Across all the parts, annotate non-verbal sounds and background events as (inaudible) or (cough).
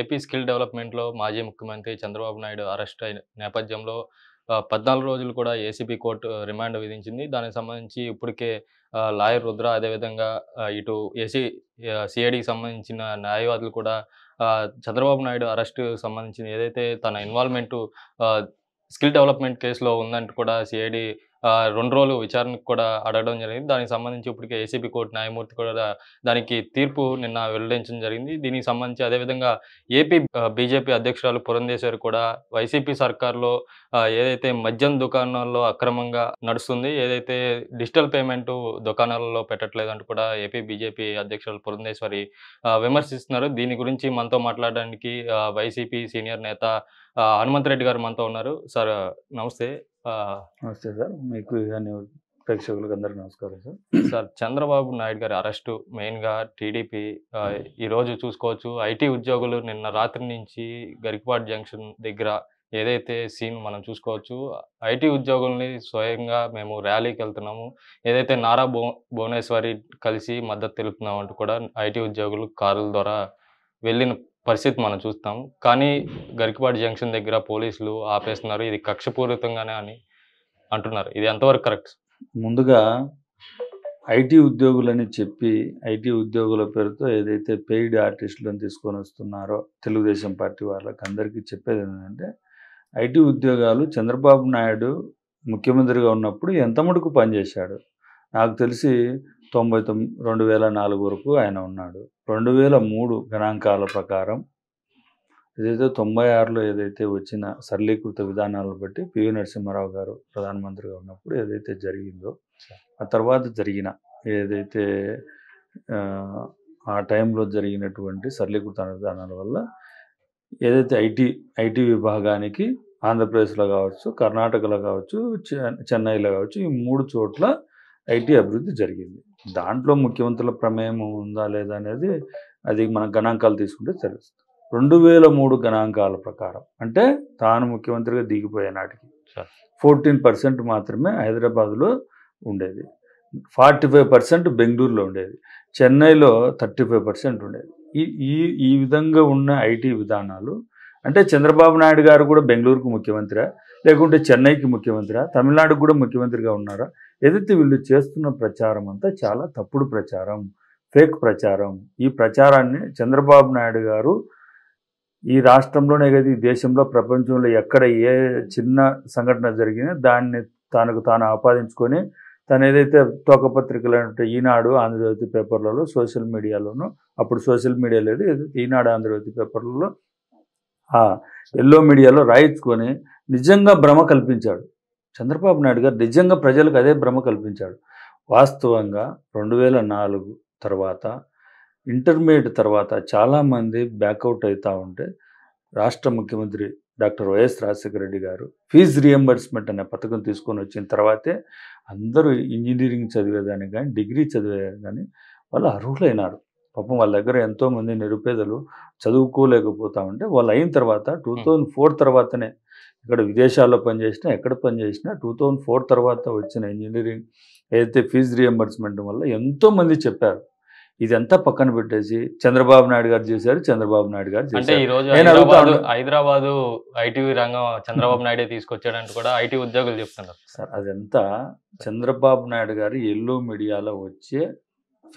AP skill డెవలప్మెంట్లో మాజీ ముఖ్యమంత్రి చంద్రబాబు నాయుడు అరెస్ట్ అయిన నేపథ్యంలో పద్నాలుగు రోజులు కూడా ఏసీబీ కోర్టు రిమాండ్ విధించింది దానికి సంబంధించి ఇప్పటికే లాయర్ రుద్ర అదేవిధంగా ఇటు ఏసీ సిఐడికి సంబంధించిన న్యాయవాదులు కూడా చంద్రబాబు నాయుడు అరెస్ట్ సంబంధించిన ఏదైతే తన ఇన్వాల్వ్మెంట్ స్కిల్ డెవలప్మెంట్ కేసులో ఉందంటూ కూడా సిఐడి రెండు రోజులు విచారణకు కూడా అడగడం జరిగింది దానికి సంబంధించి ఇప్పటికే ఏసీబీ కోర్టు న్యాయమూర్తి కూడా దానికి తీర్పు నిన్న వెల్లడించడం జరిగింది దీనికి సంబంధించి అదేవిధంగా ఏపీ బీజేపీ అధ్యక్షురాలు పురంధేశ్వరి కూడా వైసీపీ సర్కార్లో ఏదైతే మద్యం దుకాణాల్లో అక్రమంగా నడుస్తుంది ఏదైతే డిజిటల్ పేమెంట్ దుకాణాలలో పెట్టట్లేదంటూ కూడా ఏపీ బీజేపీ అధ్యక్షురాలు పురంధేశ్వరి విమర్శిస్తున్నారు దీని గురించి మనతో మాట్లాడడానికి వైసీపీ సీనియర్ నేత హనుమంతరెడ్డి గారు మనతో ఉన్నారు సార్ నమస్తే నమస్తే సార్ మీకు ప్రేక్షకులకు అందరికీ నమస్కారం సార్ సార్ చంద్రబాబు నాయుడు గారి అరెస్టు మెయిన్గా టీడీపీ hmm. ఈరోజు చూసుకోవచ్చు ఐటీ ఉద్యోగులు నిన్న రాత్రి నుంచి గరికపాటి జంక్షన్ దగ్గర ఏదైతే సీన్ మనం చూసుకోవచ్చు ఐటీ ఉద్యోగుల్ని స్వయంగా మేము ర్యాలీకి వెళ్తున్నాము ఏదైతే నారా భువనేశ్వరి కలిసి మద్దతు తెలుపుతున్నామంటూ కూడా ఐటీ ఉద్యోగులు కారుల ద్వారా వెళ్ళిన పరిస్థితి మనం చూస్తాం కానీ గరికపాటి జంక్షన్ దగ్గర పోలీసులు ఆపేస్తున్నారు ఇది కక్షపూరితంగానే అని అంటున్నారు ఇది ఎంతవరకు కరెక్ట్ ముందుగా ఐటీ ఉద్యోగులని చెప్పి ఐటీ ఉద్యోగుల పేరుతో ఏదైతే పెయిడ్ ఆర్టిస్టులను తీసుకొని వస్తున్నారో తెలుగుదేశం పార్టీ వాళ్ళకి అందరికీ చెప్పేది ఏంటంటే ఐటీ ఉద్యోగాలు చంద్రబాబు నాయుడు ముఖ్యమంత్రిగా ఉన్నప్పుడు ఎంత మటుకు పనిచేశాడు నాకు తెలిసి తొంభై తొమ్మిది రెండు వేల నాలుగు వరకు ఆయన ఉన్నాడు రెండు వేల మూడు గణాంకాల ప్రకారం ఏదైతే తొంభై ఆరులో ఏదైతే వచ్చిన సరళీకృత విధానాలను బట్టి పివి నరసింహారావు గారు ప్రధానమంత్రిగా ఉన్నప్పుడు ఏదైతే జరిగిందో ఆ తర్వాత జరిగిన ఏదైతే ఆ టైంలో జరిగినటువంటి సరళీకృత విధానాల వల్ల ఏదైతే ఐటీ ఐటీ విభాగానికి ఆంధ్రప్రదేశ్లో కావచ్చు కర్ణాటకలో కావచ్చు చెన్నైలో కావచ్చు ఈ మూడు చోట్ల ఐటీ అభివృద్ధి జరిగింది దాంట్లో ముఖ్యమంత్రుల ప్రమేయం ఉందా లేదా అనేది అది మన గణాంకాలు తీసుకుంటే తెలుస్తుంది రెండు వేల మూడు గణాంకాల ప్రకారం అంటే తాను ముఖ్యమంత్రిగా దిగిపోయే నాటికి ఫోర్టీన్ పర్సెంట్ మాత్రమే హైదరాబాద్లో ఉండేది ఫార్టీ ఫైవ్ పర్సెంట్ బెంగళూరులో ఉండేది చెన్నైలో థర్టీ ఫైవ్ పర్సెంట్ ఉండేది ఈ ఈ ఈ విధంగా ఉన్న ఐటీ విధానాలు అంటే చంద్రబాబు నాయుడు గారు కూడా బెంగళూరుకు ముఖ్యమంత్రి లేకుంటే చెన్నైకి ముఖ్యమంత్రి తమిళనాడుకు కూడా ముఖ్యమంత్రిగా ఉన్నారా ఏదైతే వీళ్ళు చేస్తున్న ప్రచారం అంతా చాలా తప్పుడు ప్రచారం ఫేక్ ప్రచారం ఈ ప్రచారాన్ని చంద్రబాబు నాయుడు గారు ఈ రాష్ట్రంలోనే కదా ఈ దేశంలో ప్రపంచంలో ఎక్కడ ఏ చిన్న సంఘటన జరిగినా దాన్ని తనకు తాను ఆపాదించుకొని తను ఏదైతే తోకపత్రికలు అంటే ఈనాడు ఆంధ్రజ్యోతి పేపర్లలో సోషల్ మీడియాలోనూ అప్పుడు సోషల్ మీడియా లేదు ఈనాడు ఆంధ్రజ్యోతి పేపర్లలో ఎల్లో మీడియాలో రాయించుకొని నిజంగా భ్రమ కల్పించాడు చంద్రబాబు నాయుడు గారు నిజంగా ప్రజలకు అదే భ్రమ కల్పించాడు వాస్తవంగా రెండు వేల నాలుగు తర్వాత ఇంటర్మీడియట్ తర్వాత చాలామంది బ్యాకౌట్ అవుతూ ఉంటే రాష్ట్ర ముఖ్యమంత్రి డాక్టర్ వైఎస్ రాజశేఖర రెడ్డి గారు ఫీజు రియంబర్స్మెంట్ అనే పథకం తీసుకొని వచ్చిన తర్వాతే అందరూ ఇంజనీరింగ్ చదివేదాన్ని కానీ డిగ్రీ చదివేదాన్ని కానీ వాళ్ళు అర్హులైనారు పాపం వాళ్ళ దగ్గర ఎంతోమంది నిరుపేదలు చదువుకోలేకపోతా ఉంటే వాళ్ళు అయిన తర్వాత టూ థౌజండ్ ఫోర్ తర్వాతనే ఇక్కడ విదేశాల్లో పనిచేసినా ఎక్కడ పనిచేసినా టూ థౌజండ్ ఫోర్ తర్వాత వచ్చిన ఇంజనీరింగ్ ఏదైతే ఫీజు రియంబర్స్మెంట్ వల్ల ఎంతోమంది చెప్పారు ఇదంతా పక్కన పెట్టేసి చంద్రబాబు నాయుడు గారు చేశారు చంద్రబాబు నాయుడు గారు అంటే ఈ రోజు హైదరాబాద్ హైదరాబాద్ ఐటీ రంగం చంద్రబాబు నాయుడే తీసుకొచ్చాడంటూ కూడా ఐటీ ఉద్యోగులు చెప్తున్నారు సార్ అదంతా చంద్రబాబు నాయుడు గారు ఎల్లో మీడియాలో వచ్చే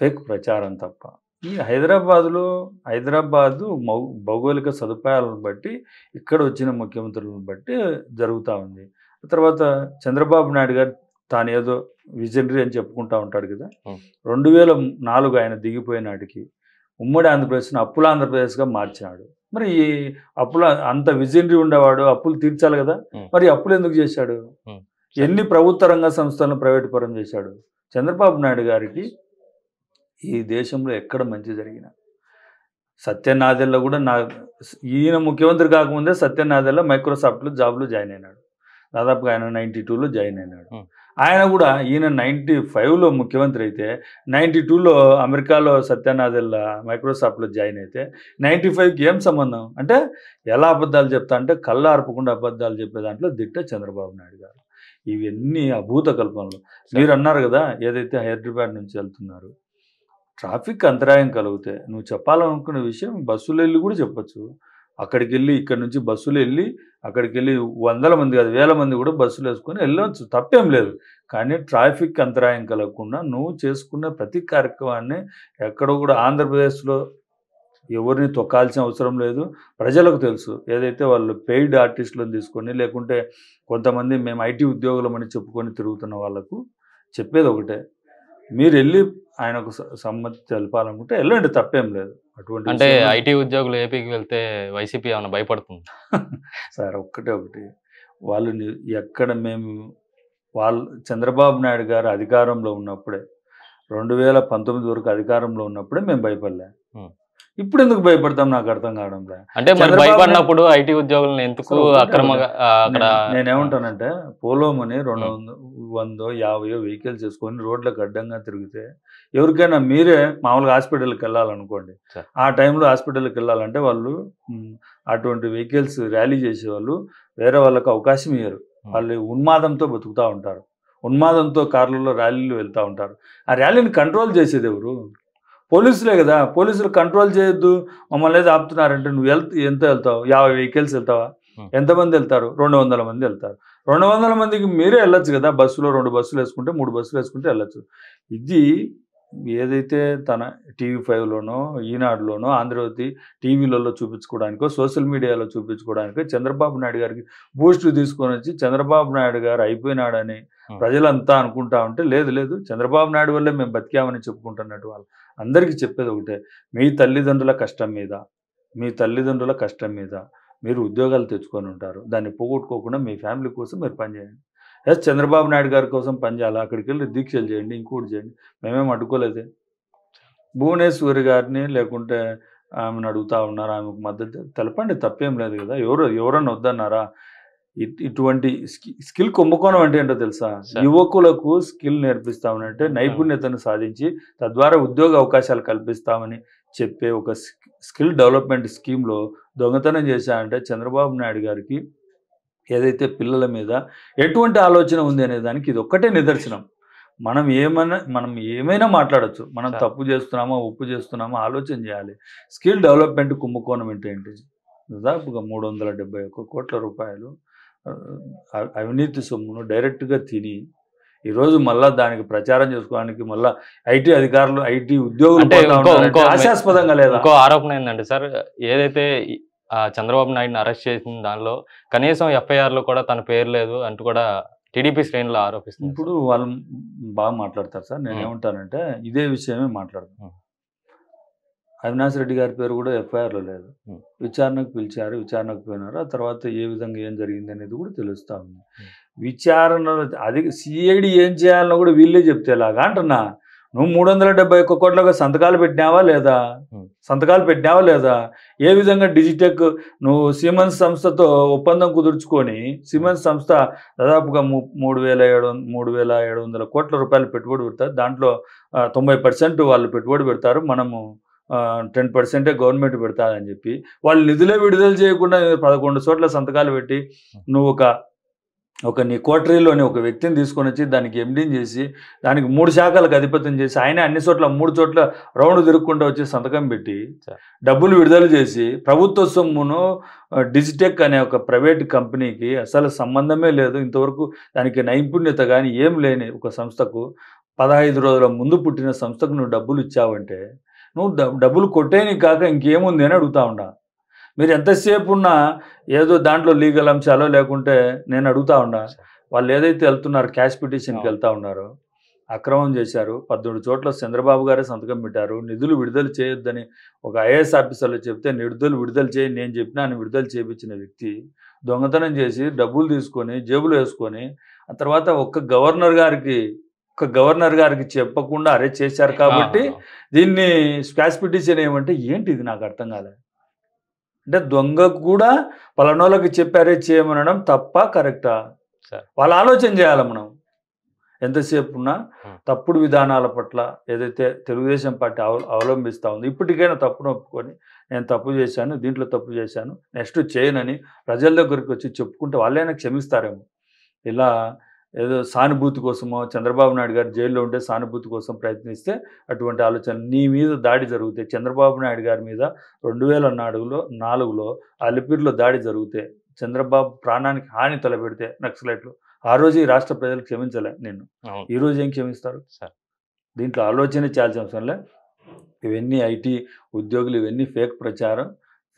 ఫేక్ ప్రచారం తప్ప ఈ హైదరాబాదులో హైదరాబాద్ భౌగోళిక సదుపాయాలను బట్టి ఇక్కడ వచ్చిన ముఖ్యమంత్రులను బట్టి జరుగుతూ ఉంది తర్వాత చంద్రబాబు నాయుడు గారు తాను ఏదో విజనరీ అని చెప్పుకుంటూ ఉంటాడు కదా రెండు వేల నాలుగు ఆయన దిగిపోయినాటికి ఉమ్మడి ఆంధ్రప్రదేశ్ను అప్పుల ఆంధ్రప్రదేశ్గా మార్చినాడు మరి ఈ అప్పుల అంత విజనరీ ఉండేవాడు అప్పులు తీర్చాలి కదా మరి అప్పులు ఎందుకు చేశాడు ఎన్ని ప్రభుత్వ రంగ సంస్థలను ప్రైవేటు పరం చేశాడు చంద్రబాబు నాయుడు గారికి ఈ దేశంలో ఎక్కడ మంచి జరిగిన సత్యనాథల్లో కూడా నా ఈయన ముఖ్యమంత్రి కాకముందే సత్యనాథల్లో మైక్రోసాఫ్ట్లో జాబ్లో జాయిన్ అయినాడు దాదాపుగా ఆయన నైంటీ టూలో జాయిన్ అయినాడు ఆయన కూడా ఈయన నైంటీ ఫైవ్లో ముఖ్యమంత్రి అయితే నైంటీ టూలో అమెరికాలో సత్యనాదెల్లా మైక్రోసాఫ్ట్లో జాయిన్ అయితే నైంటీ ఫైవ్కి ఏం సంబంధం అంటే ఎలా అబద్ధాలు చెప్తా అంటే కళ్ళ అర్పకుండా అబద్ధాలు చెప్పే దాంట్లో దిట్ట చంద్రబాబు నాయుడు గారు ఇవన్నీ అభూత కల్పనలు మీరు అన్నారు కదా ఏదైతే హైదరాబాద్ నుంచి వెళ్తున్నారు ట్రాఫిక్ అంతరాయం కలిగితే నువ్వు చెప్పాలనుకున్న విషయం బస్సులు వెళ్ళి కూడా చెప్పచ్చు అక్కడికి వెళ్ళి ఇక్కడ నుంచి బస్సులు వెళ్ళి అక్కడికి వెళ్ళి వందల మంది కాదు వేల మంది కూడా బస్సులు వేసుకొని వెళ్ళవచ్చు తప్పేం లేదు కానీ ట్రాఫిక్ అంతరాయం కలగకుండా నువ్వు చేసుకున్న ప్రతి కార్యక్రమాన్ని ఎక్కడ కూడా ఆంధ్రప్రదేశ్లో ఎవరిని తొక్కాల్సిన అవసరం లేదు ప్రజలకు తెలుసు ఏదైతే వాళ్ళు పెయిడ్ ఆర్టిస్టులను తీసుకొని లేకుంటే కొంతమంది మేము ఐటీ ఉద్యోగులమని చెప్పుకొని తిరుగుతున్న వాళ్ళకు చెప్పేది ఒకటే మీరు వెళ్ళి ఆయనకు సమ్మతి తెలపాలనుకుంటే వెళ్ళండి తప్పేం లేదు అటువంటి అంటే ఐటీ ఉద్యోగులు ఏపీకి వెళ్తే వైసీపీ ఏమైనా భయపడుతుంది (laughs) సార్ ఒక్కటే ఒకటి వాళ్ళు ఎక్కడ మేము వాళ్ళు చంద్రబాబు నాయుడు గారు అధికారంలో ఉన్నప్పుడే రెండు వేల పంతొమ్మిది వరకు అధికారంలో ఉన్నప్పుడే మేము భయపడలే ఇప్పుడు ఎందుకు భయపడతాం నాకు అర్థం కావడం అంటే మరి భయపడినప్పుడు ఐటీ ఉద్యోగులను ఎందుకు అక్రమంగా అక్కడ నేనేమంటానంటే పోలోమని రెండు వంద వందో యాభై వెహికల్స్ చేసుకొని రోడ్లకు అడ్డంగా తిరిగితే ఎవరికైనా మీరే మామూలుగా హాస్పిటల్కి వెళ్ళాలనుకోండి ఆ టైంలో హాస్పిటల్కి వెళ్ళాలంటే వాళ్ళు అటువంటి వెహికల్స్ ర్యాలీ చేసే వాళ్ళు వేరే వాళ్ళకి అవకాశం ఇవ్వరు వాళ్ళు ఉన్మాదంతో బతుకుతూ ఉంటారు ఉన్మాదంతో కార్లలో ర్యాలీలు వెళ్తూ ఉంటారు ఆ ర్యాలీని కంట్రోల్ చేసేది ఎవరు పోలీసులే కదా పోలీసులు కంట్రోల్ చేయొద్దు మమ్మల్ని ఏదో ఆపుతున్నారంటే నువ్వు వెళ్తా ఎంత వెళ్తావు యాభై వెహికల్స్ వెళ్తావా ఎంతమంది వెళ్తారు రెండు వందల మంది వెళ్తారు రెండు వందల మందికి మీరే వెళ్ళొచ్చు కదా బస్సులో రెండు బస్సులు వేసుకుంటే మూడు బస్సులు వేసుకుంటే వెళ్ళొచ్చు ఇది ఏదైతే తన టీవీ ఫైవ్లోనో ఈనాడులోనో ఆంధ్రవతి టీవీలలో చూపించుకోవడానికో సోషల్ మీడియాలో చూపించుకోవడానికో చంద్రబాబు నాయుడు గారికి బూస్ట్ తీసుకొని వచ్చి చంద్రబాబు నాయుడు గారు అయిపోయినాడని ప్రజలంతా అనుకుంటా ఉంటే లేదు లేదు చంద్రబాబు నాయుడు వల్లే మేము బతికామని చెప్పుకుంటున్నట్టు వాళ్ళు అందరికీ చెప్పేది ఒకటే మీ తల్లిదండ్రుల కష్టం మీద మీ తల్లిదండ్రుల కష్టం మీద మీరు ఉద్యోగాలు తెచ్చుకొని ఉంటారు దాన్ని పోగొట్టుకోకుండా మీ ఫ్యామిలీ కోసం మీరు పనిచేయండి ఎస్ చంద్రబాబు నాయుడు గారి కోసం పనిచేయాలి అక్కడికి వెళ్ళి దీక్షలు చేయండి ఇంకోటి చేయండి మేమేం అడ్డుకోలేదే భువనేశ్వరి గారిని లేకుంటే ఆమెను అడుగుతా ఉన్నారు ఆమెకు మద్దతు తెలపండి తప్పేం లేదు కదా ఎవరు ఎవరన్నా వద్దన్నారా ఇటువంటి స్కిల్ కుంభకోణం అంటే ఏంటో తెలుసా యువకులకు స్కిల్ నేర్పిస్తామని అంటే నైపుణ్యతను సాధించి తద్వారా ఉద్యోగ అవకాశాలు కల్పిస్తామని చెప్పే ఒక స్కిల్ డెవలప్మెంట్ స్కీమ్లో దొంగతనం చేశామంటే చంద్రబాబు నాయుడు గారికి ఏదైతే పిల్లల మీద ఎటువంటి ఆలోచన ఉంది అనే దానికి ఇది ఒక్కటే నిదర్శనం మనం ఏమైనా మనం ఏమైనా మాట్లాడచ్చు మనం తప్పు చేస్తున్నామా ఉప్పు చేస్తున్నామా ఆలోచన చేయాలి స్కిల్ డెవలప్మెంట్ కుంభకోణం ఏంటంటే ఏంటి దాదాపుగా మూడు వందల డెబ్బై ఒక్క కోట్ల రూపాయలు అవినీతి సొమ్మును డైరెక్ట్గా తిని ఈరోజు మళ్ళా దానికి ప్రచారం చేసుకోవడానికి మళ్ళా ఐటీ అధికారులు ఐటీ ఉద్యోగులు ఆశాస్పదంగా లేదా ఇంకో ఆరోపణ ఏంటంటే సార్ ఏదైతే చంద్రబాబు నాయుడుని అరెస్ట్ చేసిన దానిలో కనీసం ఎఫ్ఐఆర్లో కూడా తన పేరు లేదు అంటూ కూడా టీడీపీ శ్రేణిలో ఆరోపిస్తుంది ఇప్పుడు వాళ్ళు బాగా మాట్లాడతారు సార్ నేను ఏమంటానంటే ఇదే విషయమే మాట్లాడతాను అవినాష్ రెడ్డి గారి పేరు కూడా ఎఫ్ఐఆర్లో లేదు విచారణకు పిలిచారు విచారణకు పోయినారు ఆ తర్వాత ఏ విధంగా ఏం జరిగింది అనేది కూడా తెలుస్తూ ఉంది విచారణ అది సిఐడి ఏం చేయాలని కూడా వీళ్ళే చెప్తేలాగా అంటున్నా నువ్వు మూడు వందల డెబ్బై ఒక్క కోట్లకు సంతకాలు పెట్టినావా లేదా సంతకాలు పెట్టినావా లేదా ఏ విధంగా డిజిటెక్ నువ్వు సిమెన్స్ సంస్థతో ఒప్పందం కుదుర్చుకొని సిమెంట్ సంస్థ దాదాపుగా మూడు వేల ఏడు మూడు వేల ఏడు వందల కోట్ల రూపాయలు పెట్టుబడి పెడతారు దాంట్లో తొంభై పర్సెంట్ వాళ్ళు పెట్టుబడి పెడతారు మనము టెన్ పర్సెంటే గవర్నమెంట్ పెడతానని చెప్పి వాళ్ళు నిధులే విడుదల చేయకుండా పదకొండు చోట్ల సంతకాలు పెట్టి నువ్వు ఒక ఒక నీ కోటరీలోని ఒక వ్యక్తిని తీసుకొని వచ్చి దానికి ఎండింగ్ చేసి దానికి మూడు శాఖలకు అధిపత్యం చేసి ఆయన అన్ని చోట్ల మూడు చోట్ల రౌండ్ తిరుగుకుంటూ వచ్చి సంతకం పెట్టి డబ్బులు విడుదల చేసి ప్రభుత్వ సొమ్మును డిజిటెక్ అనే ఒక ప్రైవేట్ కంపెనీకి అసలు సంబంధమే లేదు ఇంతవరకు దానికి నైపుణ్యత కానీ ఏం లేని ఒక సంస్థకు పదహైదు రోజుల ముందు పుట్టిన సంస్థకు నువ్వు డబ్బులు ఇచ్చావంటే నువ్వు డబ్బులు కొట్టేని కాక ఇంకేముంది అని అడుగుతా ఉన్నా మీరు ఎంతసేపు ఉన్నా ఏదో దాంట్లో లీగల్ అంశాలో లేకుంటే నేను అడుగుతా ఉన్నా వాళ్ళు ఏదైతే వెళ్తున్నారు క్యాష్ పిటిషన్కి వెళ్తా ఉన్నారో అక్రమం చేశారు పద్దెనిమిది చోట్ల చంద్రబాబు గారే సంతకం పెట్టారు నిధులు విడుదల చేయొద్దని ఒక ఐఏఎస్ ఆఫీసర్లో చెప్తే నిధులు విడుదల చేయి నేను చెప్పినా అని విడుదల చేయించిన వ్యక్తి దొంగతనం చేసి డబ్బులు తీసుకొని జేబులు వేసుకొని ఆ తర్వాత ఒక్క గవర్నర్ గారికి ఒక్క గవర్నర్ గారికి చెప్పకుండా అరెస్ట్ చేశారు కాబట్టి దీన్ని స్క్వాష్ పిటిషన్ ఏమంటే ఏంటి ఇది నాకు అర్థం కాలేదు అంటే దొంగకు కూడా పలానోళ్ళకి చెప్పారే చేయమనడం తప్ప కరెక్టా వాళ్ళ ఆలోచన చేయాలి మనం ఎంతసేపు ఉన్నా తప్పుడు విధానాల పట్ల ఏదైతే తెలుగుదేశం పార్టీ అవలంబిస్తూ ఉంది ఇప్పటికైనా తప్పు నొప్పుకొని నేను తప్పు చేశాను దీంట్లో తప్పు చేశాను నెక్స్ట్ చేయనని ప్రజల దగ్గరికి వచ్చి చెప్పుకుంటే వాళ్ళైనా క్షమిస్తారేమో ఇలా ఏదో సానుభూతి కోసమో చంద్రబాబు నాయుడు గారు జైల్లో ఉంటే సానుభూతి కోసం ప్రయత్నిస్తే అటువంటి ఆలోచన నీ మీద దాడి జరిగితే చంద్రబాబు నాయుడు గారి మీద రెండు వేల నాలుగులో నాలుగులో అలిపిరిలో దాడి జరిగితే చంద్రబాబు ప్రాణానికి హాని తలపెడితే నక్సలైట్లు ఆ రోజు ఈ రాష్ట్ర ప్రజలు క్షమించలే నిన్ను ఈ రోజు ఏం క్షమిస్తారు సార్ దీంట్లో ఆలోచన చేయాల్సిన అవసరం లే ఇవన్నీ ఐటీ ఉద్యోగులు ఇవన్నీ ఫేక్ ప్రచారం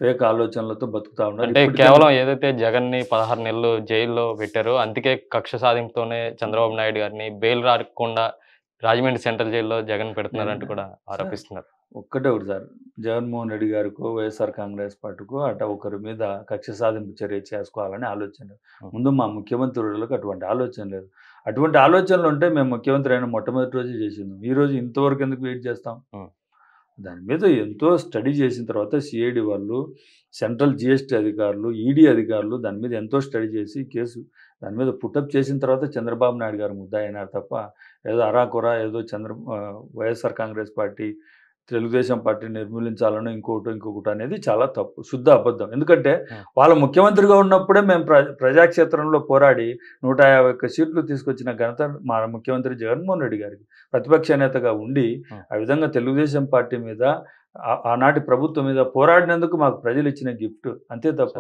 ఫేక్ ఆలోచనలతో బతుకుతా ఉన్నారు అంటే కేవలం ఏదైతే జగన్ ని పదహారు నెలలు జైల్లో పెట్టారో అందుకే కక్ష సాధింపుతోనే చంద్రబాబు నాయుడు గారిని బెయిల్ రాకుండా రాజమండ్రి సెంట్రల్ జైల్లో జగన్ పెడుతున్నారంటూ hmm. కూడా ఆరోపిస్తున్నారు ఒక్కటే ఒకటి సార్ జగన్మోహన్ రెడ్డి గారికి వైఎస్ఆర్ కాంగ్రెస్ పార్టీకు అట ఒకరి మీద కక్ష సాధింపు చర్య చేసుకోవాలని ఆలోచన hmm. ముందు మా ముఖ్యమంత్రులకు అటువంటి ఆలోచన లేదు అటువంటి ఆలోచనలు ఉంటే మేము ముఖ్యమంత్రి అయిన మొట్టమొదటి రోజు చేసిందాం ఈ రోజు ఇంతవరకు ఎందుకు వెయిట్ చేస్తాం hmm. దాని మీద ఎంతో స్టడీ చేసిన తర్వాత సిఐడి వాళ్ళు సెంట్రల్ జిఎస్టీ అధికారులు ఈడీ అధికారులు దాని మీద ఎంతో స్టడీ చేసి కేసు దాని మీద పుటప్ చేసిన తర్వాత చంద్రబాబు నాయుడు గారు ముద్ద అయినారు తప్ప ఏదో అరాకుర ఏదో చంద్ర వైఎస్ఆర్ కాంగ్రెస్ పార్టీ తెలుగుదేశం పార్టీ నిర్మూలించాలని ఇంకోటి ఇంకొకటి అనేది చాలా తప్పు శుద్ధ అబద్ధం ఎందుకంటే వాళ్ళ ముఖ్యమంత్రిగా ఉన్నప్పుడే మేము ప్రజాక్షేత్రంలో పోరాడి నూట యాభై ఒక్క సీట్లు తీసుకొచ్చిన ఘనత మా ముఖ్యమంత్రి జగన్మోహన్ రెడ్డి గారికి ప్రతిపక్ష నేతగా ఉండి ఆ విధంగా తెలుగుదేశం పార్టీ మీద ఆనాటి ప్రభుత్వం మీద పోరాడినందుకు మాకు ప్రజలు ఇచ్చిన గిఫ్ట్ అంతే తప్ప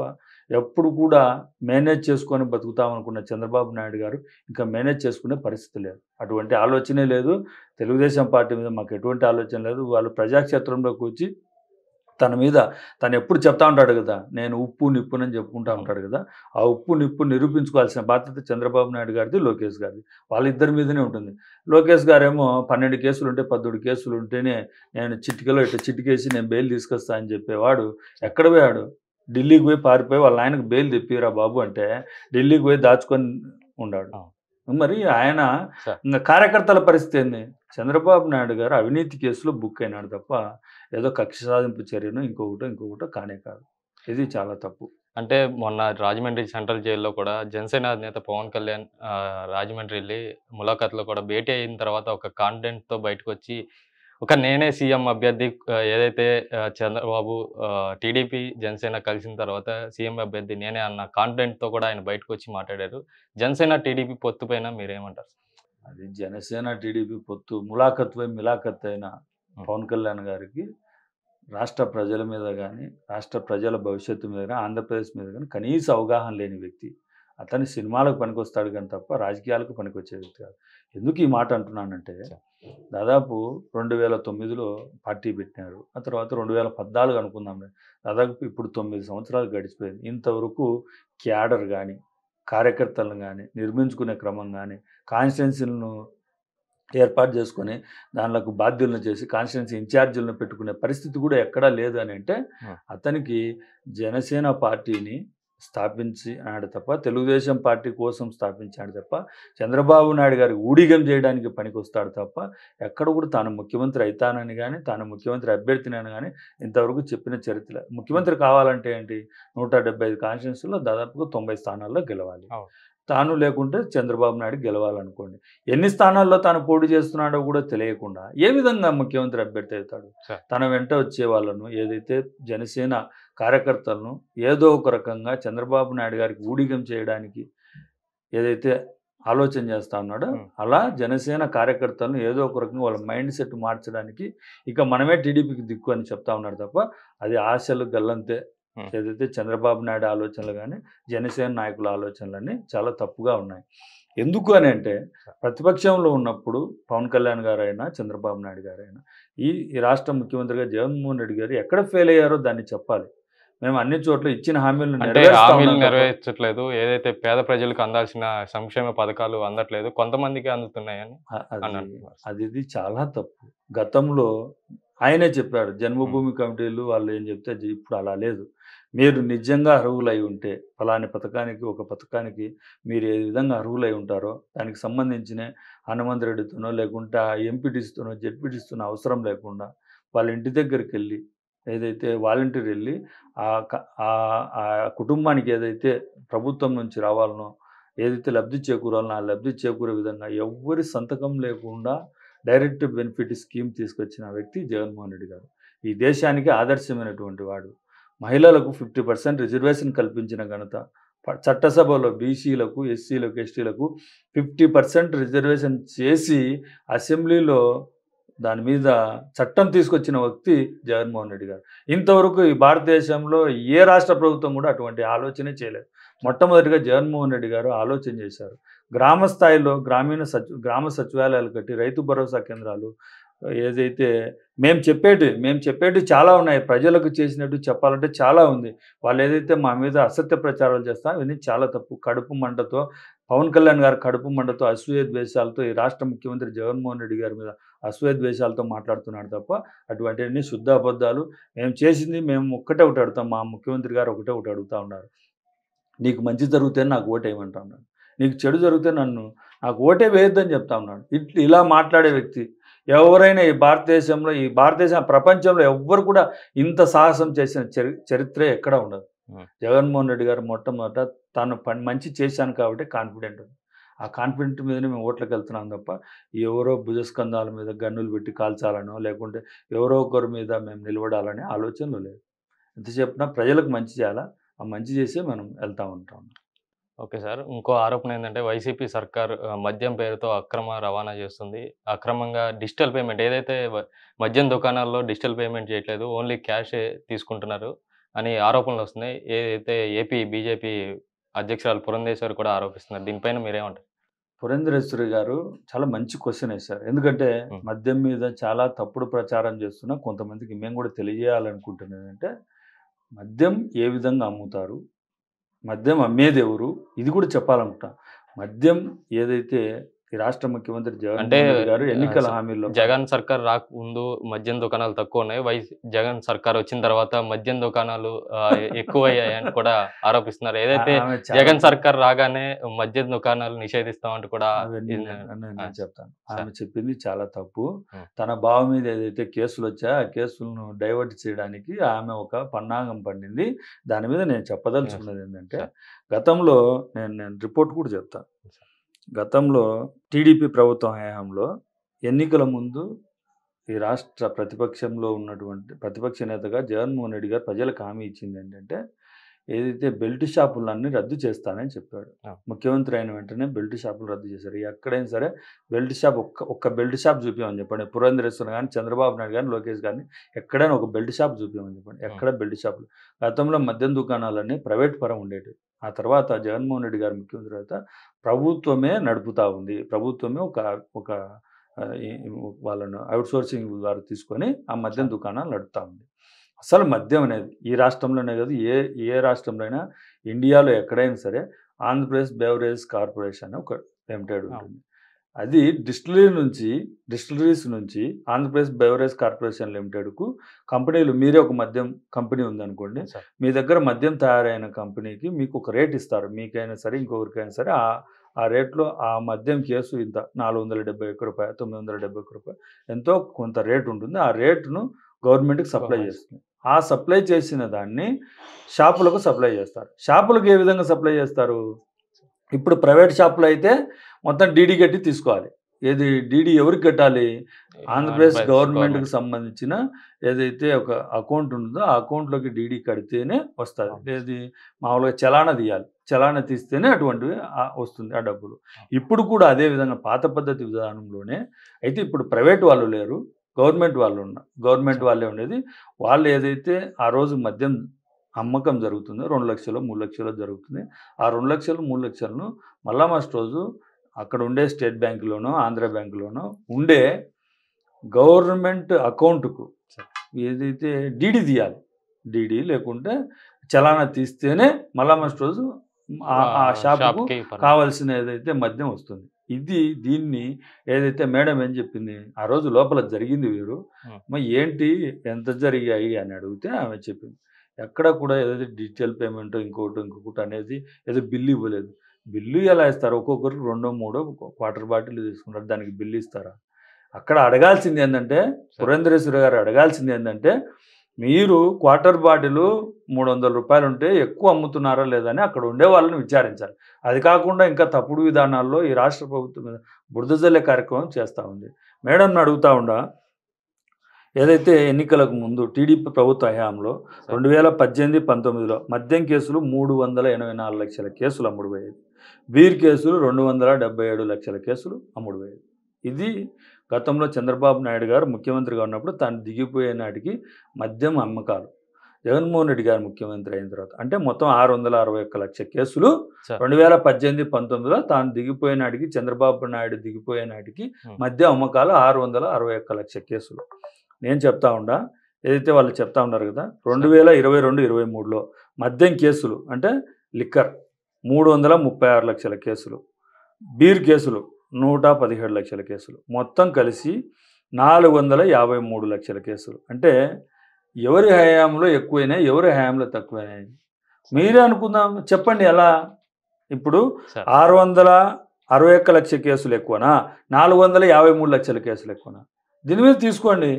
ఎప్పుడు కూడా మేనేజ్ చేసుకొని బతుకుతామనుకున్న చంద్రబాబు నాయుడు గారు ఇంకా మేనేజ్ చేసుకునే పరిస్థితి లేదు అటువంటి ఆలోచనే లేదు తెలుగుదేశం పార్టీ మీద మాకు ఎటువంటి ఆలోచన లేదు వాళ్ళు ప్రజాక్షేత్రంలోకి వచ్చి తన మీద తను ఎప్పుడు చెప్తా ఉంటాడు కదా నేను ఉప్పు నిప్పునని చెప్పుకుంటా ఉంటాడు కదా ఆ ఉప్పు నిప్పు నిరూపించుకోవాల్సిన బాధ్యత చంద్రబాబు నాయుడు గారిది లోకేష్ గారిది వాళ్ళిద్దరి మీదనే ఉంటుంది లోకేష్ గారేమో పన్నెండు కేసులు ఉంటే పద్దెనిమిది కేసులు ఉంటేనే నేను చిటికలో ఇట్లా చిటికేసి నేను బెయిల్ తీసుకొస్తా అని చెప్పేవాడు ఎక్కడ పోయాడు ఢిల్లీకి పోయి పారిపోయి వాళ్ళ ఆయనకు బెయిల్ తెప్పిరా బాబు అంటే ఢిల్లీకి పోయి దాచుకొని ఉన్నాడు మరి ఆయన ఇంకా కార్యకర్తల పరిస్థితి ఏంది చంద్రబాబు నాయుడు గారు అవినీతి కేసులో బుక్ అయినాడు తప్ప ఏదో కక్ష సాధింపు చర్యను ఇంకొకటో ఇంకొకటో కానే కాదు ఇది చాలా తప్పు అంటే మొన్న రాజమండ్రి సెంట్రల్ జైల్లో కూడా జనసేన అధినేత పవన్ కళ్యాణ్ రాజమండ్రి వెళ్ళి ములాఖాత్లో కూడా భేటీ అయిన తర్వాత ఒక కాన్ఫిడెంట్తో బయటకు వచ్చి ఒక నేనే సీఎం అభ్యర్థి ఏదైతే చంద్రబాబు టీడీపీ జనసేన కలిసిన తర్వాత సీఎం అభ్యర్థి నేనే అన్న కాన్ఫిడెంట్తో కూడా ఆయన బయటకు వచ్చి మాట్లాడారు జనసేన టీడీపీ పొత్తు పైన మీరేమంటారు అది జనసేన టీడీపీ పొత్తు పై మిలాఖత్ అయిన పవన్ కళ్యాణ్ గారికి రాష్ట్ర ప్రజల మీద కానీ రాష్ట్ర ప్రజల భవిష్యత్తు మీద కానీ ఆంధ్రప్రదేశ్ మీద కానీ కనీస అవగాహన లేని వ్యక్తి అతని సినిమాలకు పనికొస్తాడు కానీ తప్ప రాజకీయాలకు పనికొచ్చే వ్యక్తి కాదు ఎందుకు ఈ మాట అంటున్నానంటే దాదాపు రెండు వేల తొమ్మిదిలో పార్టీ పెట్టినారు ఆ తర్వాత రెండు వేల పద్నాలుగు అనుకుందాం దాదాపు ఇప్పుడు తొమ్మిది సంవత్సరాలు గడిచిపోయింది ఇంతవరకు క్యాడర్ కానీ కార్యకర్తలను కానీ నిర్మించుకునే క్రమం కానీ కాన్స్టిట్యున్సీలను ఏర్పాటు చేసుకొని దానిలకు బాధ్యులను చేసి కాన్స్టిట్యున్సీ ఇన్ఛార్జీలను పెట్టుకునే పరిస్థితి కూడా ఎక్కడా లేదు అని అంటే అతనికి జనసేన పార్టీని స్థాపించి ఆడు తప్ప తెలుగుదేశం పార్టీ కోసం స్థాపించాడు తప్ప చంద్రబాబు నాయుడు గారికి ఊడిగం చేయడానికి పనికొస్తాడు తప్ప ఎక్కడ కూడా తాను ముఖ్యమంత్రి అవుతానని కానీ తాను ముఖ్యమంత్రి అని కానీ ఇంతవరకు చెప్పిన చరిత్ర ముఖ్యమంత్రి కావాలంటే ఏంటి నూట డెబ్బై ఐదు దాదాపుగా తొంభై స్థానాల్లో గెలవాలి తాను లేకుంటే చంద్రబాబు నాయుడు గెలవాలనుకోండి ఎన్ని స్థానాల్లో తాను పోటీ చేస్తున్నాడో కూడా తెలియకుండా ఏ విధంగా ముఖ్యమంత్రి అభ్యర్థి అవుతాడు తన వెంట వచ్చే వాళ్ళను ఏదైతే జనసేన కార్యకర్తలను ఏదో ఒక రకంగా చంద్రబాబు నాయుడు గారికి ఊడిగం చేయడానికి ఏదైతే ఆలోచన చేస్తా ఉన్నాడో అలా జనసేన కార్యకర్తలను ఏదో ఒక రకంగా వాళ్ళ మైండ్ సెట్ మార్చడానికి ఇక మనమే టీడీపీకి దిక్కు అని చెప్తా ఉన్నాడు తప్ప అది ఆశలు గల్లంతే ఏదైతే చంద్రబాబు నాయుడు ఆలోచనలు కానీ జనసేన నాయకుల ఆలోచనలన్నీ చాలా తప్పుగా ఉన్నాయి ఎందుకు అని అంటే ప్రతిపక్షంలో ఉన్నప్పుడు పవన్ కళ్యాణ్ గారైనా చంద్రబాబు నాయుడు గారైనా ఈ రాష్ట్ర ముఖ్యమంత్రిగా జగన్మోహన్ రెడ్డి గారు ఎక్కడ ఫెయిల్ అయ్యారో దాన్ని చెప్పాలి మేము అన్ని చోట్ల ఇచ్చిన హామీలను హామీలు నెరవేర్చట్లేదు ఏదైతే పేద ప్రజలకు అందాల్సిన సంక్షేమ పథకాలు అందట్లేదు కొంతమందికి అందుతున్నాయని అది చాలా తప్పు గతంలో ఆయనే చెప్పాడు జన్మభూమి కమిటీలు వాళ్ళు ఏం చెప్తే ఇప్పుడు అలా లేదు మీరు నిజంగా అర్హులై ఉంటే ఫలాని పథకానికి ఒక పథకానికి మీరు ఏ విధంగా అర్హులై ఉంటారో దానికి సంబంధించిన హనుమంత్ రెడ్డితోనో లేకుంటే ఎంపీటీస్తోనో జెడ్పీటీస్తోనో అవసరం లేకుండా వాళ్ళ ఇంటి దగ్గరికి వెళ్ళి ఏదైతే వాలంటీర్ వెళ్ళి ఆ కుటుంబానికి ఏదైతే ప్రభుత్వం నుంచి రావాలనో ఏదైతే లబ్ధి చేకూరాలనో ఆ లబ్ధి చేకూరే విధంగా ఎవరి సంతకం లేకుండా డైరెక్ట్ బెనిఫిట్ స్కీమ్ తీసుకొచ్చిన వ్యక్తి జగన్మోహన్ రెడ్డి గారు ఈ దేశానికి ఆదర్శమైనటువంటి వాడు మహిళలకు ఫిఫ్టీ పర్సెంట్ రిజర్వేషన్ కల్పించిన ఘనత చట్టసభలో బీసీలకు ఎస్సీలకు ఎస్టీలకు ఫిఫ్టీ పర్సెంట్ రిజర్వేషన్ చేసి అసెంబ్లీలో దాని మీద చట్టం తీసుకొచ్చిన వ్యక్తి జగన్మోహన్ రెడ్డి గారు ఇంతవరకు ఈ భారతదేశంలో ఏ రాష్ట్ర ప్రభుత్వం కూడా అటువంటి ఆలోచనే చేయలేదు మొట్టమొదటిగా జగన్మోహన్ రెడ్డి గారు ఆలోచన చేశారు గ్రామ స్థాయిలో గ్రామీణ సచి గ్రామ సచివాలయాలు కట్టి రైతు భరోసా కేంద్రాలు ఏదైతే మేము చెప్పేటి మేము చెప్పేటి చాలా ఉన్నాయి ప్రజలకు చేసినట్టు చెప్పాలంటే చాలా ఉంది వాళ్ళు ఏదైతే మా మీద అసత్య ప్రచారాలు చేస్తాం ఇవన్నీ చాలా తప్పు కడుపు మంటతో పవన్ కళ్యాణ్ గారు కడుపు మంటతో అసూయ ద్వేషాలతో ఈ రాష్ట్ర ముఖ్యమంత్రి జగన్మోహన్ రెడ్డి గారి మీద అసూయ ద్వేషాలతో మాట్లాడుతున్నాడు తప్ప అటువంటివన్నీ శుద్ధ అబద్ధాలు మేము చేసింది మేము ఒక్కటే ఒకటి అడుగుతాం మా ముఖ్యమంత్రి గారు ఒకటే ఒకటి అడుగుతూ ఉన్నారు నీకు మంచి జరిగితే నాకు ఓటేయమంటా ఉన్నాను నీకు చెడు జరిగితే నన్ను నాకు ఓటే వేయొద్దని చెప్తా ఉన్నాడు ఇలా మాట్లాడే వ్యక్తి ఎవరైనా ఈ భారతదేశంలో ఈ భారతదేశ ప్రపంచంలో ఎవ్వరు కూడా ఇంత సాహసం చేసిన చరిత్ర ఎక్కడ ఉండదు జగన్మోహన్ రెడ్డి గారు మొట్టమొదట తను పని మంచి చేశాను కాబట్టి కాన్ఫిడెంట్ ఉంది ఆ కాన్ఫిడెంట్ మీదనే మేము ఓట్లకు వెళ్తున్నాం తప్ప ఎవరో భుజస్కంధాల మీద గన్నులు పెట్టి కాల్చాలనో లేకుంటే ఎవరో ఒకరి మీద మేము నిలబడాలనే ఆలోచనలు లేదు ఎంత చెప్పినా ప్రజలకు మంచి చేయాలా ఆ మంచి చేసే మనం వెళ్తూ ఉంటాం ఓకే సార్ ఇంకో ఆరోపణ ఏంటంటే వైసీపీ సర్కార్ మద్యం పేరుతో అక్రమ రవాణా చేస్తుంది అక్రమంగా డిజిటల్ పేమెంట్ ఏదైతే మద్యం దుకాణాల్లో డిజిటల్ పేమెంట్ చేయట్లేదు ఓన్లీ క్యాష్ తీసుకుంటున్నారు అని ఆరోపణలు వస్తున్నాయి ఏదైతే ఏపీ బీజేపీ అధ్యక్షురాలు పురంధేశ్వరి కూడా ఆరోపిస్తున్నారు దీనిపైన మీరేమంటారు పురంధేశ్వరి గారు చాలా మంచి క్వశ్చన్ వేశారు ఎందుకంటే మద్యం మీద చాలా తప్పుడు ప్రచారం చేస్తున్న కొంతమందికి మేము కూడా తెలియజేయాలనుకుంటున్నానంటే మద్యం ఏ విధంగా అమ్ముతారు మద్యం అమ్మేది ఎవరు ఇది కూడా చెప్పాలనుకుంటా మద్యం ఏదైతే రాష్ట్ర ముఖ్యమంత్రి జగన్ అంటే గారు ఎన్నికల హామీల్లో జగన్ సర్కార్ రాక ముందు మద్యం దుకాణాలు తక్కువ ఉన్నాయి వై జగన్ సర్కార్ వచ్చిన తర్వాత మద్యం దుకాణాలు ఎక్కువయ్యాయని కూడా ఆరోపిస్తున్నారు ఏదైతే జగన్ సర్కార్ రాగానే మద్యం దుకాణాలు నిషేధిస్తామంటూ కూడా చెప్తాను ఆమె చెప్పింది చాలా తప్పు తన బావ మీద ఏదైతే కేసులు వచ్చా ఆ కేసులను డైవర్ట్ చేయడానికి ఆమె ఒక పన్నాగం పండింది దాని మీద నేను చెప్పదలుచుకున్నది ఏంటంటే గతంలో నేను రిపోర్ట్ కూడా చెప్తాను గతంలో టీడీపీ ప్రభుత్వం హయాంలో ఎన్నికల ముందు ఈ రాష్ట్ర ప్రతిపక్షంలో ఉన్నటువంటి ప్రతిపక్ష నేతగా జగన్మోహన్ రెడ్డి గారు ప్రజలకు హామీ ఇచ్చింది ఏంటంటే ఏదైతే బెల్ట్ షాపులన్నీ రద్దు చేస్తానని చెప్పాడు ముఖ్యమంత్రి అయిన వెంటనే బెల్ట్ షాపులు రద్దు చేశారు ఎక్కడైనా సరే బెల్ట్ షాప్ ఒక్క ఒక్క బెల్ట్ షాప్ చూపించమని చెప్పండి పురంధరేశ్వరం కానీ చంద్రబాబు నాయుడు కానీ లోకేష్ కానీ ఎక్కడైనా ఒక బెల్ట్ షాప్ చూపించమని చెప్పండి ఎక్కడ బెల్ట్ షాపులు గతంలో మద్యం దుకాణాలన్నీ ప్రైవేట్ పరం ఉండేవి ఆ తర్వాత జగన్మోహన్ రెడ్డి గారు ముఖ్యమంత్రి తర్వాత ప్రభుత్వమే నడుపుతూ ఉంది ప్రభుత్వమే ఒక ఒక వాళ్ళను అవుట్సోర్సింగ్ ద్వారా తీసుకొని ఆ మద్యం దుకాణాలు నడుపుతూ ఉంది అసలు మద్యం అనేది ఈ రాష్ట్రంలోనే కాదు ఏ ఏ రాష్ట్రంలో అయినా ఇండియాలో ఎక్కడైనా సరే ఆంధ్రప్రదేశ్ బెవరేజ్ కార్పొరేషన్ ఒక లిమిటెడ్ ఉంటుంది అది డిస్టిలరీ నుంచి డిస్టిలరీస్ నుంచి ఆంధ్రప్రదేశ్ బెవరేజ్ కార్పొరేషన్ లిమిటెడ్కు కంపెనీలు మీరే ఒక మద్యం కంపెనీ ఉందనుకోండి మీ దగ్గర మద్యం తయారైన కంపెనీకి మీకు ఒక రేట్ ఇస్తారు మీకైనా సరే ఇంకొకరికైనా సరే ఆ ఆ రేట్లో ఆ మద్యం కేసు ఇంత నాలుగు వందల డెబ్బై ఒక్క రూపాయ తొమ్మిది వందల డెబ్బై ఒక్క రూపాయ ఎంతో కొంత రేట్ ఉంటుంది ఆ రేటును గవర్నమెంట్కి సప్లై చేస్తుంది ఆ సప్లై చేసిన దాన్ని షాపులకు సప్లై చేస్తారు షాపులకు ఏ విధంగా సప్లై చేస్తారు ఇప్పుడు ప్రైవేట్ షాపులో అయితే మొత్తం డీడీ కట్టి తీసుకోవాలి ఏది డీడీ ఎవరికి కట్టాలి ఆంధ్రప్రదేశ్ గవర్నమెంట్కి సంబంధించిన ఏదైతే ఒక అకౌంట్ ఉంటుందో ఆ అకౌంట్లోకి డీడీ కడితేనే వస్తుంది ఏది మామూలుగా చలాన తీయాలి చలాన తీస్తేనే అటువంటివి వస్తుంది ఆ డబ్బులు ఇప్పుడు కూడా అదే విధంగా పాత పద్ధతి విధానంలోనే అయితే ఇప్పుడు ప్రైవేట్ వాళ్ళు లేరు గవర్నమెంట్ వాళ్ళు ఉన్నారు గవర్నమెంట్ వాళ్ళే ఉండేది వాళ్ళు ఏదైతే ఆ రోజు మద్యం అమ్మకం జరుగుతుంది రెండు లక్షలు మూడు లక్షలు జరుగుతుంది ఆ రెండు లక్షలు మూడు లక్షలను మళ్ళా మస్ట్ రోజు అక్కడ ఉండే స్టేట్ బ్యాంకులోనో ఆంధ్ర బ్యాంకులోనో ఉండే గవర్నమెంట్ అకౌంట్కు ఏదైతే డీడీ తీయాలి డీడీ లేకుంటే చలానా తీస్తేనే మళ్ళా మస్ట్ రోజు ఆ షాప్కు కావాల్సిన ఏదైతే మద్యం వస్తుంది ఇది దీన్ని ఏదైతే మేడం ఏం చెప్పింది ఆ రోజు లోపల జరిగింది వీరు ఏంటి ఎంత జరిగాయి అని అడిగితే ఆమె చెప్పింది ఎక్కడ కూడా ఏదైతే డిజిటల్ పేమెంట్ ఇంకోటి ఇంకొకటి అనేది ఏదో బిల్లు ఇవ్వలేదు బిల్లు ఎలా ఇస్తారు ఒక్కొక్కరు రెండో మూడో క్వార్టర్ బాటిల్ తీసుకుంటారు దానికి బిల్లు ఇస్తారా అక్కడ అడగాల్సింది ఏంటంటే సురేంద్రేశ్వర గారు అడగాల్సింది ఏంటంటే మీరు క్వార్టర్ బాటిల్ మూడు వందల రూపాయలు ఉంటే ఎక్కువ అమ్ముతున్నారా లేదని అక్కడ ఉండే వాళ్ళని విచారించాలి అది కాకుండా ఇంకా తప్పుడు విధానాల్లో ఈ రాష్ట్ర ప్రభుత్వం మీద బురదజల్లే కార్యక్రమం చేస్తూ ఉంది మేడంను అడుగుతా ఉండా ఏదైతే ఎన్నికలకు ముందు టీడీపీ ప్రభుత్వ హయాంలో రెండు వేల పద్దెనిమిది పంతొమ్మిదిలో మద్యం కేసులు మూడు వందల ఎనభై నాలుగు లక్షల కేసులు అమ్ముడుపోయేది బీర్ కేసులు రెండు వందల డెబ్బై ఏడు లక్షల కేసులు అమ్ముడుపోయేది ఇది గతంలో చంద్రబాబు నాయుడు గారు ముఖ్యమంత్రిగా ఉన్నప్పుడు తాను దిగిపోయే నాటికి మద్యం అమ్మకాలు జగన్మోహన్ రెడ్డి గారు ముఖ్యమంత్రి అయిన తర్వాత అంటే మొత్తం ఆరు వందల అరవై ఒక్క లక్ష కేసులు రెండు వేల పద్దెనిమిది పంతొమ్మిదిలో తాను దిగిపోయే నాటికి చంద్రబాబు నాయుడు దిగిపోయే నాటికి మధ్య అమ్మకాలు ఆరు వందల అరవై ఒక్క లక్ష కేసులు నేను చెప్తా ఉండా ఏదైతే వాళ్ళు చెప్తా ఉన్నారు కదా రెండు వేల ఇరవై రెండు ఇరవై మూడులో మద్యం కేసులు అంటే లిక్కర్ మూడు వందల ముప్పై ఆరు లక్షల కేసులు బీర్ కేసులు నూట పదిహేడు లక్షల కేసులు మొత్తం కలిసి నాలుగు వందల యాభై మూడు లక్షల కేసులు అంటే ఎవరి హయాంలో ఎక్కువైనా ఎవరి హయాంలో తక్కువైనాయి మీరే అనుకుందాం చెప్పండి ఎలా ఇప్పుడు ఆరు వందల అరవై ఒక్క లక్షల కేసులు ఎక్కువనా నాలుగు వందల యాభై మూడు లక్షల కేసులు ఎక్కువనా దీని మీద తీసుకోండి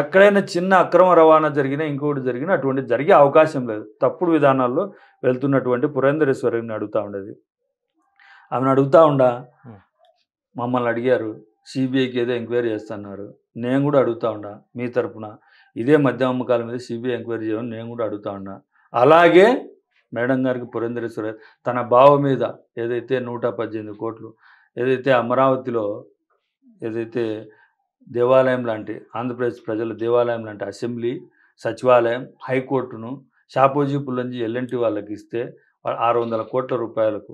ఎక్కడైనా చిన్న అక్రమ రవాణా జరిగినా ఇంకొకటి జరిగినా అటువంటి జరిగే అవకాశం లేదు తప్పుడు విధానాల్లో వెళ్తున్నటువంటి పురేంద్రేశ్వరిని అడుగుతూ ఉండేది ఆమెను అడుగుతా ఉండా మమ్మల్ని అడిగారు సిబిఐకి ఏదో ఎంక్వైరీ చేస్తున్నారు నేను కూడా అడుగుతా ఉండా మీ తరఫున ఇదే మద్య అమ్మకాల మీద సిబిఐ ఎంక్వైరీ చేయమని నేను కూడా అడుగుతా ఉన్నా అలాగే మేడం గారికి పురేంద్రేశ్వర తన బావ మీద ఏదైతే నూట పద్దెనిమిది కోట్లు ఏదైతే అమరావతిలో ఏదైతే దేవాలయం లాంటి ఆంధ్రప్రదేశ్ ప్రజల దేవాలయం లాంటి అసెంబ్లీ సచివాలయం హైకోర్టును షాపోజీ పుల్లంజీ ఎల్ఎన్టీ వాళ్ళకి ఇస్తే ఆరు వందల కోట్ల రూపాయలకు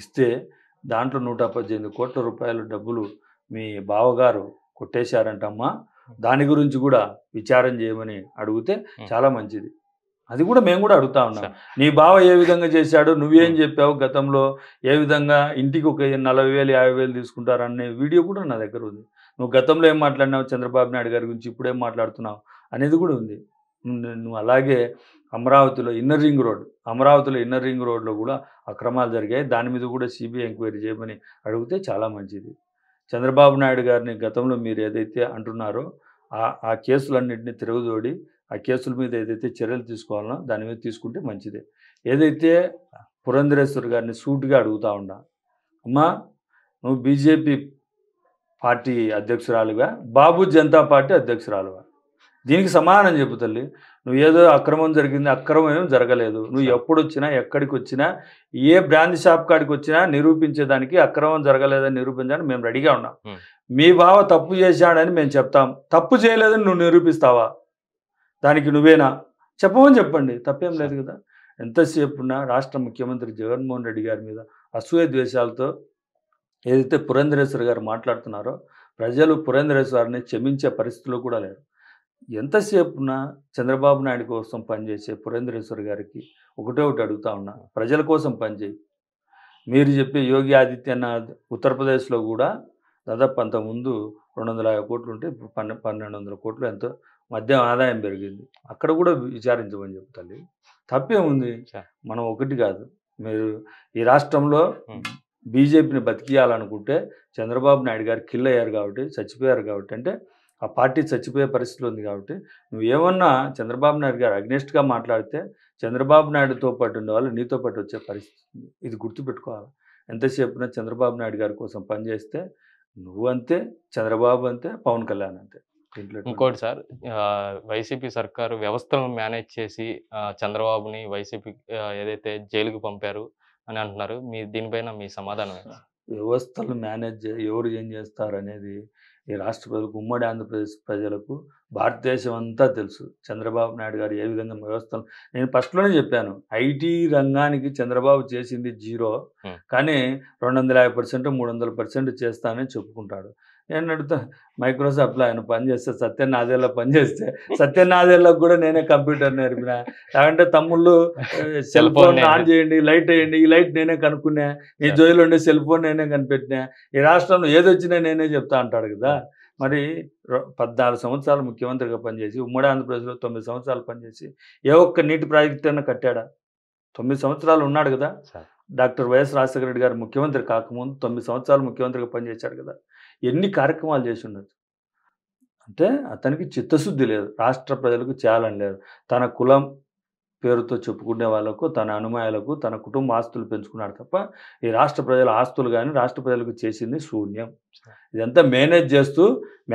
ఇస్తే దాంట్లో నూట పద్దెనిమిది కోట్ల రూపాయలు డబ్బులు మీ బావగారు కొట్టేశారంటమ్మా దాని గురించి కూడా విచారం చేయమని అడిగితే చాలా మంచిది అది కూడా మేము కూడా అడుగుతా ఉన్నాం నీ బావ ఏ విధంగా చేశాడు నువ్వేం చెప్పావు గతంలో ఏ విధంగా ఇంటికి ఒక నలభై వేలు యాభై వేలు తీసుకుంటారు అనే వీడియో కూడా నా దగ్గర ఉంది నువ్వు గతంలో ఏం మాట్లాడినావు చంద్రబాబు నాయుడు గారి గురించి ఇప్పుడేం మాట్లాడుతున్నావు అనేది కూడా ఉంది నువ్వు అలాగే అమరావతిలో ఇన్నర్ రింగ్ రోడ్ అమరావతిలో ఇన్నర్ రింగ్ రోడ్లో కూడా అక్రమాలు జరిగాయి దాని మీద కూడా సిబిఐ ఎంక్వైరీ చేయమని అడిగితే చాలా మంచిది చంద్రబాబు నాయుడు గారిని గతంలో మీరు ఏదైతే అంటున్నారో ఆ ఆ కేసులన్నింటినీ తిరుగుదోడి ఆ కేసుల మీద ఏదైతే చర్యలు తీసుకోవాలనో దాని మీద తీసుకుంటే మంచిదే ఏదైతే పురంధరేశ్వర్ గారిని సూటుగా అడుగుతా ఉన్నా అమ్మా నువ్వు బీజేపీ పార్టీ అధ్యక్షురాలుగా బాబు జనతా పార్టీ అధ్యక్షురాలుగా దీనికి సమానం చెప్పు తల్లి నువ్వు ఏదో అక్రమం జరిగింది అక్రమం ఏం జరగలేదు నువ్వు ఎప్పుడు వచ్చినా ఎక్కడికి వచ్చినా ఏ బ్రాంచ్ షాప్ కాడికి వచ్చినా నిరూపించేదానికి అక్రమం జరగలేదని నిరూపించడానికి మేము రెడీగా ఉన్నాం మీ బావ తప్పు చేశాడని మేము చెప్తాం తప్పు చేయలేదని నువ్వు నిరూపిస్తావా దానికి నువ్వేనా చెప్పమని చెప్పండి తప్పేం లేదు కదా ఉన్నా రాష్ట్ర ముఖ్యమంత్రి జగన్మోహన్ రెడ్డి గారి మీద అసూయ ద్వేషాలతో ఏదైతే పురేంద్రేశ్వర్ గారు మాట్లాడుతున్నారో ప్రజలు గారిని క్షమించే పరిస్థితుల్లో కూడా లేరు ఎంతసేపున చంద్రబాబు నాయుడు కోసం పనిచేసే పురేంద్రేశ్వర్ గారికి ఒకటే ఒకటి అడుగుతా ఉన్నా ప్రజల కోసం పనిచేయి మీరు చెప్పే యోగి ఆదిత్యనాథ్ ఉత్తరప్రదేశ్లో కూడా దాదాపు అంతకుముందు రెండు వందల యాభై కోట్లు ఉంటే పన్నె పన్నెండు వందల కోట్లు ఎంతో మద్యం ఆదాయం పెరిగింది అక్కడ కూడా విచారించమని చెప్తాలి తప్పేముంది మనం ఒకటి కాదు మీరు ఈ రాష్ట్రంలో బీజేపీని బతికియాలనుకుంటే చంద్రబాబు నాయుడు గారు కిల్ అయ్యారు కాబట్టి చచ్చిపోయారు కాబట్టి అంటే ఆ పార్టీ చచ్చిపోయే పరిస్థితులు ఉంది కాబట్టి నువ్వు ఏమన్నా చంద్రబాబు నాయుడు గారు అగ్నెస్ట్గా మాట్లాడితే చంద్రబాబు నాయుడుతో పాటు ఉండేవాళ్ళు నీతో పాటు వచ్చే పరిస్థితి ఇది గుర్తుపెట్టుకోవాలి ఎంతసేపున చంద్రబాబు నాయుడు గారి కోసం పనిచేస్తే నువ్వు అంతే చంద్రబాబు అంతే పవన్ కళ్యాణ్ అంతే ఇంకోటి సార్ వైసీపీ సర్కారు వ్యవస్థను మేనేజ్ చేసి చంద్రబాబుని వైసీపీ ఏదైతే జైలుకు పంపారు అని అంటున్నారు మీ దీనిపైన మీ సమాధానం వ్యవస్థలు మేనేజ్ ఎవరు ఏం చేస్తారు అనేది ఈ రాష్ట్ర ప్రజలకు ఉమ్మడి ఆంధ్రప్రదేశ్ ప్రజలకు భారతదేశం అంతా తెలుసు చంద్రబాబు నాయుడు గారు ఏ విధంగా వ్యవస్థలు నేను ఫస్ట్లోనే చెప్పాను ఐటీ రంగానికి చంద్రబాబు చేసింది జీరో కానీ రెండు వందల యాభై పర్సెంట్ మూడు వందల పర్సెంట్ చేస్తానని చెప్పుకుంటాడు నేను అడుగుతా మైక్రోసాఫ్ట్లో ఆయన పనిచేస్తే సత్యనాదేళ్ళ పనిచేస్తే సత్యనాదేళ్ళకు కూడా నేనే కంప్యూటర్ నేర్పిన లేకంటే తమ్ముళ్ళు (laughs) సెల్ ఫోన్ ఆన్ చేయండి లైట్ వేయండి ఈ లైట్ నేనే కనుక్కున్నా ఈ జోయిలో ఉండే సెల్ ఫోన్ నేనే కనిపెట్టినా ఈ రాష్ట్రంలో ఏది వచ్చినా నేనే చెప్తా అంటాడు కదా మరి పద్నాలుగు సంవత్సరాలు ముఖ్యమంత్రిగా పనిచేసి ఉమ్మడి ఆంధ్రప్రదేశ్లో తొమ్మిది సంవత్సరాలు పనిచేసి ఏ ఒక్క నీటి ప్రాజెక్ట్ అయినా కట్టాడా తొమ్మిది సంవత్సరాలు ఉన్నాడు కదా డాక్టర్ వైఎస్ రాజశేఖర రెడ్డి గారు ముఖ్యమంత్రి కాకముందు తొమ్మిది సంవత్సరాలు ముఖ్యమంత్రిగా పనిచేశాడు కదా ఎన్ని కార్యక్రమాలు చేసి ఉండొచ్చు అంటే అతనికి చిత్తశుద్ధి లేదు రాష్ట్ర ప్రజలకు చేయాలని లేదు తన కులం పేరుతో చెప్పుకునే వాళ్ళకు తన అనుమాయాలకు తన కుటుంబ ఆస్తులు పెంచుకున్నాడు తప్ప ఈ రాష్ట్ర ప్రజల ఆస్తులు కానీ రాష్ట్ర ప్రజలకు చేసింది శూన్యం ఇదంతా మేనేజ్ చేస్తూ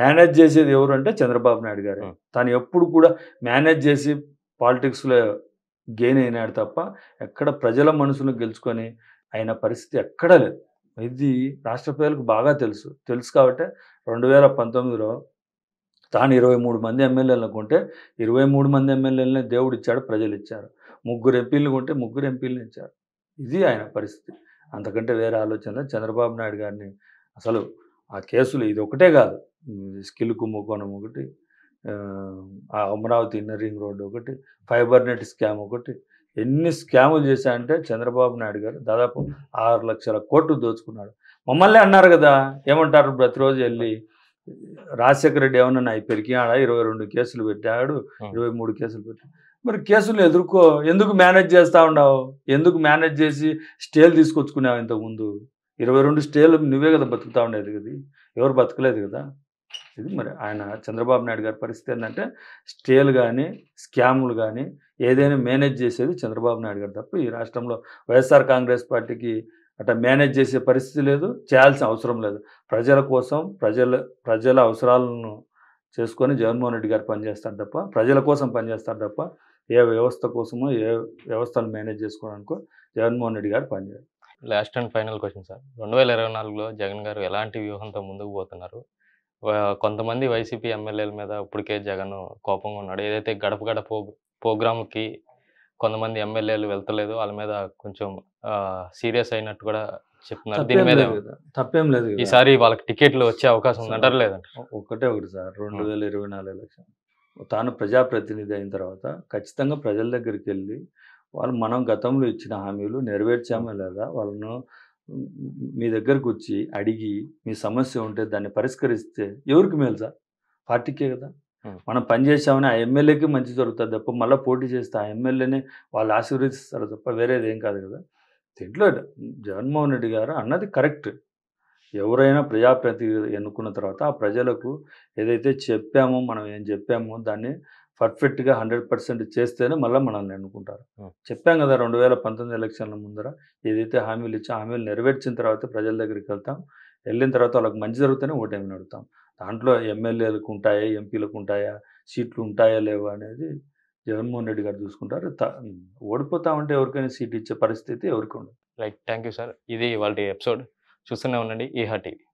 మేనేజ్ చేసేది ఎవరు అంటే చంద్రబాబు నాయుడు గారు తను ఎప్పుడు కూడా మేనేజ్ చేసి పాలిటిక్స్లో గెయిన్ అయినాడు తప్ప ఎక్కడ ప్రజల మనసును గెలుచుకొని అయిన పరిస్థితి ఎక్కడా లేదు ఇది రాష్ట్ర ప్రజలకు బాగా తెలుసు తెలుసు కాబట్టి రెండు వేల పంతొమ్మిదిలో తాను ఇరవై మూడు మంది ఎమ్మెల్యేలను కొంటే ఇరవై మూడు మంది ఎమ్మెల్యేలనే దేవుడు ఇచ్చాడు ప్రజలు ఇచ్చారు ముగ్గురు ఎంపీలు కొంటే ముగ్గురు ఎంపీలను ఇచ్చారు ఇది ఆయన పరిస్థితి అంతకంటే వేరే ఆలోచన చంద్రబాబు నాయుడు గారిని అసలు ఆ కేసులు ఇది ఒకటే కాదు స్కిల్ కుంభకోణం ఒకటి ఆ అమరావతి ఇన్నర్ రింగ్ రోడ్డు ఒకటి ఫైబర్ నెట్ స్కామ్ ఒకటి ఎన్ని స్కాములు చేశాయంటే చంద్రబాబు నాయుడు గారు దాదాపు ఆరు లక్షల కోట్లు దోచుకున్నాడు మమ్మల్ని అన్నారు కదా ఏమంటారు ప్రతిరోజు వెళ్ళి రాజశేఖర రెడ్డి ఏమన్నా అవి పెరిగినాడా ఇరవై రెండు కేసులు పెట్టాడు ఇరవై మూడు కేసులు పెట్టాడు మరి కేసులు ఎదుర్కో ఎందుకు మేనేజ్ చేస్తూ ఉండవు ఎందుకు మేనేజ్ చేసి స్టేలు తీసుకొచ్చుకున్నావు ఇంతకుముందు ఇరవై రెండు స్టేలు నువ్వే కదా బతుకుతా ఉండేది కదా ఎవరు బతకలేదు కదా ఇది మరి ఆయన చంద్రబాబు నాయుడు గారి పరిస్థితి ఏంటంటే స్టేలు కానీ స్కాములు కానీ ఏదైనా మేనేజ్ చేసేది చంద్రబాబు నాయుడు గారు తప్ప ఈ రాష్ట్రంలో వైఎస్ఆర్ కాంగ్రెస్ పార్టీకి అట్లా మేనేజ్ చేసే పరిస్థితి లేదు చేయాల్సిన అవసరం లేదు ప్రజల కోసం ప్రజల ప్రజల అవసరాలను చేసుకొని జగన్మోహన్ రెడ్డి గారు పనిచేస్తారు తప్ప ప్రజల కోసం పనిచేస్తారు తప్ప ఏ వ్యవస్థ కోసమో ఏ వ్యవస్థను మేనేజ్ చేసుకోవడానికో జగన్మోహన్ రెడ్డి గారు పనిచేయాలి last and final question sir రెండు వేల ఇరవై నాలుగులో జగన్ గారు ఎలాంటి వ్యూహంతో ముందుకు పోతున్నారు కొంతమంది వైసీపీ ఎమ్మెల్యేల మీద ఇప్పటికే జగన్ కోపంగా ఉన్నాడు ఏదైతే గడప గడప ప్రోగ్రామ్కి కొంతమంది ఎమ్మెల్యేలు వెళ్తలేదు వాళ్ళ మీద కొంచెం సీరియస్ అయినట్టు కూడా చెప్తున్నారు దీని మీద తప్పేం లేదు ఈసారి వాళ్ళకి టికెట్లు వచ్చే అవకాశం అంటారు లేదంట ఒకటే ఒకటి సార్ రెండు వేల ఇరవై నాలుగు ఎలక్షన్ తాను ప్రజాప్రతినిధి అయిన తర్వాత ఖచ్చితంగా ప్రజల దగ్గరికి వెళ్ళి వాళ్ళు మనం గతంలో ఇచ్చిన హామీలు నెరవేర్చామో లేదా వాళ్ళను మీ దగ్గరకు వచ్చి అడిగి మీ సమస్య ఉంటే దాన్ని పరిష్కరిస్తే ఎవరికి మేలు సార్ పార్టీకే కదా మనం పనిచేసామని ఆ ఎమ్మెల్యేకి మంచి జరుగుతుంది తప్ప మళ్ళీ పోటీ చేస్తే ఆ ఎమ్మెల్యేనే వాళ్ళు ఆశీర్వదిస్తారు తప్ప వేరేది ఏం కాదు కదా దీంట్లో జగన్మోహన్ రెడ్డి గారు అన్నది కరెక్ట్ ఎవరైనా ప్రజాప్రతి ఎన్నుకున్న తర్వాత ఆ ప్రజలకు ఏదైతే చెప్పామో మనం ఏం చెప్పామో దాన్ని పర్ఫెక్ట్గా హండ్రెడ్ పర్సెంట్ చేస్తేనే మళ్ళీ మనల్ని ఎన్నుకుంటారు చెప్పాం కదా రెండు వేల పంతొమ్మిది ఎలక్షన్ల ముందర ఏదైతే హామీలు ఇచ్చా హామీలు నెరవేర్చిన తర్వాత ప్రజల దగ్గరికి వెళ్తాం వెళ్ళిన తర్వాత వాళ్ళకి మంచి జరుగుతూనే ఓటేమి నడుతాం దాంట్లో ఎమ్మెల్యేలకు ఉంటాయా ఎంపీలకు ఉంటాయా సీట్లు ఉంటాయా లేవా అనేది జగన్మోహన్ రెడ్డి గారు చూసుకుంటారు ఓడిపోతామంటే ఎవరికైనా సీట్ ఇచ్చే పరిస్థితి ఎవరికి ఉండదు రైట్ థ్యాంక్ యూ సార్ ఇది వాళ్ళ ఎపిసోడ్ చూస్తూనే ఉండండి ఈహా టీవీ